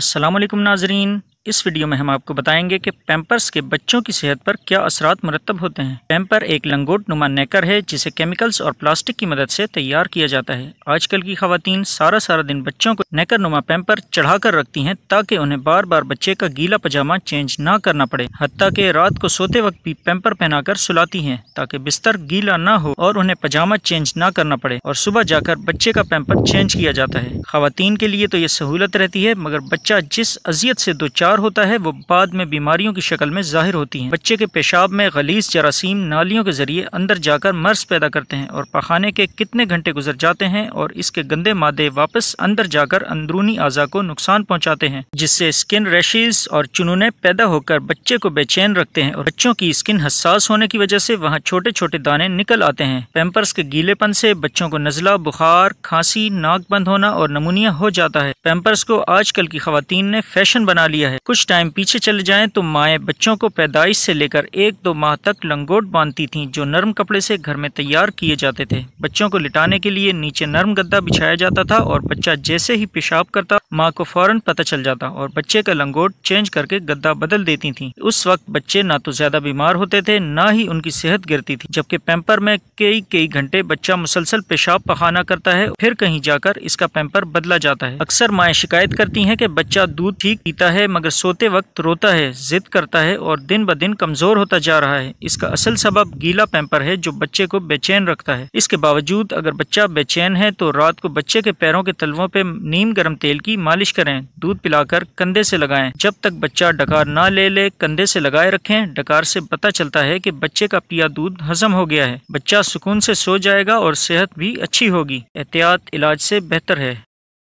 असलकम नाजरीन इस वीडियो में हम आपको बताएंगे कि पैम्पर्स के बच्चों की सेहत पर क्या असरात मरतब होते हैं पैम्पर एक लंगोट नुमा नेकर है जिसे केमिकल्स और प्लास्टिक की मदद से तैयार किया जाता है आजकल की खातन सारा सारा दिन बच्चों को नेकर नुमा पैम्पर चढ़ा कर रखती हैं ताकि उन्हें बार बार बच्चे का गीला पजामा चेंज न करना पड़े हती के रात को सोते वक्त भी पैम्पर कर सुलाती है ताकि बिस्तर गीला न हो और उन्हें पजामा चेंज न करना पड़े और सुबह जाकर बच्चे का पैम्पर चेंज किया जाता है खातन के लिए तो ये सहूलत रहती है मगर बच्चा जिस अजियत से दो चार शिकार होता है वो बाद में बीमारियों की शक्ल में जाहिर होती हैं बच्चे के पेशाब में गलीस जरासीम नालियों के जरिए अंदर जाकर मर्स पैदा करते हैं और पखाने के कितने घंटे गुजर जाते हैं और इसके गंदे मादे वापस अंदर जाकर अंदरूनी अज़ा को नुकसान पहुँचाते हैं जिससे स्किन रेशेज और चुनुने पैदा होकर बच्चे को बेचैन रखते हैं और बच्चों की स्किन हसास होने की वजह से वहाँ छोटे छोटे दाने निकल आते हैं पेम्पर्स के गीलेपन से बच्चों को नजला बुखार खांसी नाक बंद होना और नमूनिया हो जाता है पेम्पर्स को आजकल की खातन ने फैशन बना लिया है कुछ टाइम पीछे चले जाएं तो माएँ बच्चों को पैदाइश से लेकर एक दो माह तक लंगोट बांधती थीं जो नरम कपड़े से घर में तैयार किए जाते थे बच्चों को लिटाने के लिए नीचे नरम गद्दा बिछाया जाता था और बच्चा जैसे ही पेशाब करता माँ को फौरन पता चल जाता और बच्चे का लंगोट चेंज करके गद्दा बदल देती थी उस वक्त बच्चे ना तो ज्यादा बीमार होते थे ना ही उनकी सेहत गिरती थी जबकि पैंपर में कई कई घंटे बच्चा मुसलसल पेशाब पखाना करता है फिर कहीं जाकर इसका पैंपर बदला जाता है अक्सर माएँ शिकायत करती है की बच्चा दूध ठीक पीता है मगर सोते वक्त रोता है ज़िद करता है और दिन ब दिन कमज़ोर होता जा रहा है इसका असल सबब गीला पैम्पर है जो बच्चे को बेचैन रखता है इसके बावजूद अगर बच्चा बेचैन है तो रात को बच्चे के पैरों के तलवों पर नीम गर्म तेल की मालिश करें दूध पिलाकर कंधे से लगाएं जब तक बच्चा डकार ना ले ले कंधे से लगाए रखें डकार से पता चलता है कि बच्चे का पिया दूध हजम हो गया है बच्चा सुकून से सो जाएगा और सेहत भी अच्छी होगी एहतियात इलाज से बेहतर है